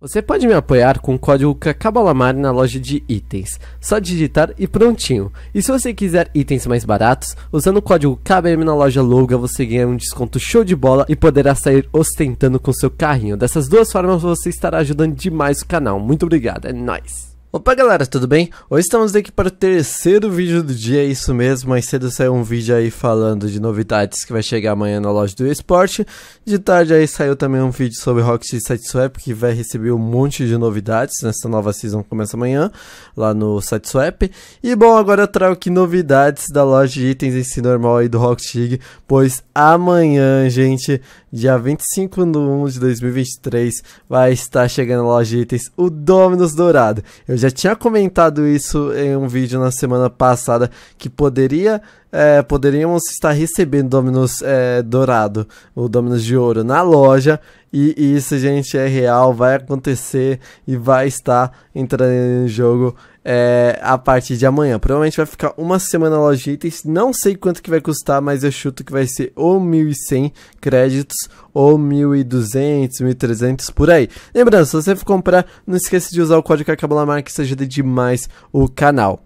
Você pode me apoiar com o código CACABALAMAR na loja de itens. Só digitar e prontinho. E se você quiser itens mais baratos, usando o código KBM na loja Louga você ganha um desconto show de bola e poderá sair ostentando com seu carrinho. Dessas duas formas você estará ajudando demais o canal. Muito obrigado, é nóis! Opa galera, tudo bem? Hoje estamos aqui para o terceiro vídeo do dia, é isso mesmo, mais cedo saiu um vídeo aí falando de novidades que vai chegar amanhã na loja do esporte, de tarde aí saiu também um vídeo sobre Rocket Siteswap que vai receber um monte de novidades nessa nova season que começa amanhã, lá no Siteswap, e bom, agora eu trago aqui novidades da loja de itens em si normal aí do Rocket League, pois amanhã, gente, Dia 25 de 1 de 2023 vai estar chegando a loja de itens o Dominus Dourado. Eu já tinha comentado isso em um vídeo na semana passada que poderia é, poderíamos estar recebendo Dominus é, Dourado, o Dominus de Ouro na loja. E, e isso, gente, é real, vai acontecer e vai estar entrando em jogo é, a partir de amanhã. Provavelmente vai ficar uma semana loja de itens. Não sei quanto que vai custar, mas eu chuto que vai ser ou 1.100 créditos ou 1.200, 1.300 por aí. Lembrando, se você for comprar, não esqueça de usar o código Acabalamar que isso ajuda demais o canal.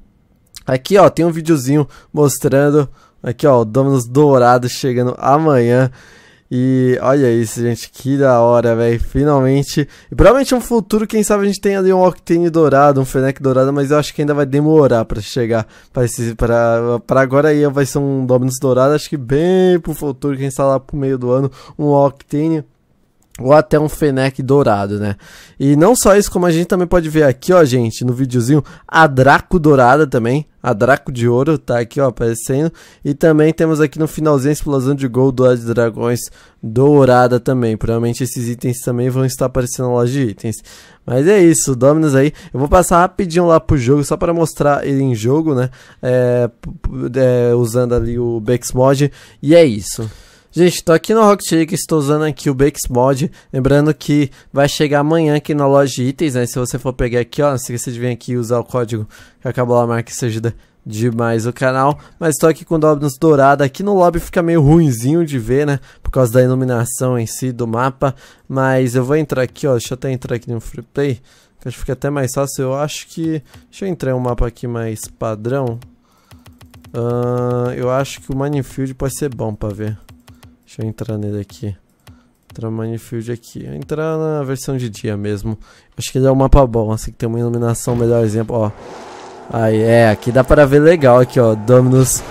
Aqui ó, tem um videozinho mostrando aqui ó, o Dominus Dourado chegando amanhã. E olha isso, gente, que da hora, velho. Finalmente. E provavelmente um futuro, quem sabe a gente tem ali um Octane dourado, um Fennec dourado, mas eu acho que ainda vai demorar para chegar para esse para para agora aí vai ser um Dominus dourado, acho que bem pro futuro, quem sabe lá pro meio do ano, um Octane ou até um Fennec dourado, né? E não só isso, como a gente também pode ver aqui, ó, gente, no videozinho, a Draco dourada também, a Draco de ouro tá aqui, ó, aparecendo. E também temos aqui no finalzinho a explosão de gol do de Dragões dourada também. Provavelmente esses itens também vão estar aparecendo na loja de itens. Mas é isso, Dominus aí. Eu vou passar rapidinho lá pro jogo, só para mostrar ele em jogo, né? É, é, usando ali o Bex Mod. E é isso. Gente, estou aqui no Rocket League, estou usando aqui o Bakes Mod, lembrando que vai chegar amanhã aqui na loja de itens, né, se você for pegar aqui, ó, não esqueça de vir aqui e usar o código que acabou a marca isso ajuda demais o canal, mas estou aqui com o Dominus dourado, aqui no lobby fica meio ruinzinho de ver, né, por causa da iluminação em si do mapa, mas eu vou entrar aqui, ó, deixa eu até entrar aqui no Free Play, que acho que fica até mais fácil, eu acho que, deixa eu entrar em um mapa aqui mais padrão, uh, eu acho que o Manifield pode ser bom para ver. Deixa eu entrar nele aqui. Entrar no Minefield aqui. entrar na versão de dia mesmo. Acho que ele é um mapa bom, assim que tem uma iluminação melhor exemplo, ó. Aí, é, aqui dá para ver legal aqui, ó. Dominus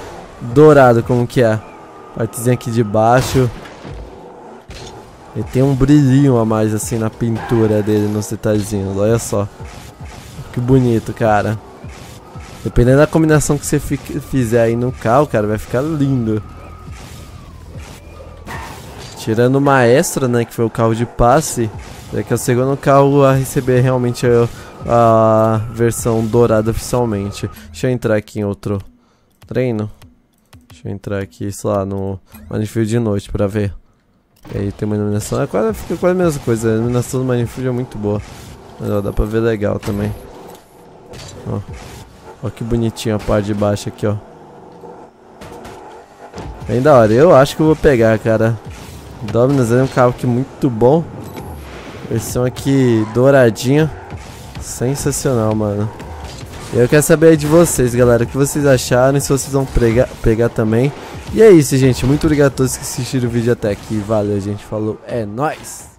dourado, como que é. Partezinha aqui de baixo. Ele tem um brilhinho a mais, assim, na pintura dele, nos detalhezinhos. Olha só. Que bonito, cara. Dependendo da combinação que você fizer aí no carro, cara, vai ficar lindo. Tirando o Maestra, né, que foi o carro de passe, é que é o segundo carro a receber realmente a, a versão dourada oficialmente. Deixa eu entrar aqui em outro treino. Deixa eu entrar aqui, sei lá, no Manifield de noite pra ver. E aí tem uma iluminação, é quase, fica quase a mesma coisa, a iluminação do Manifield é muito boa. Mas ó, dá pra ver legal também. Ó, ó que bonitinho a parte de baixo aqui, ó. Bem da hora, eu acho que eu vou pegar, cara. Dominus é um carro aqui é muito bom. Versão aqui douradinha. Sensacional, mano. Eu quero saber de vocês, galera, o que vocês acharam e se vocês vão pregar, pegar também. E é isso, gente. Muito obrigado a todos que assistiram o vídeo até aqui. Valeu, gente. Falou. É nóis!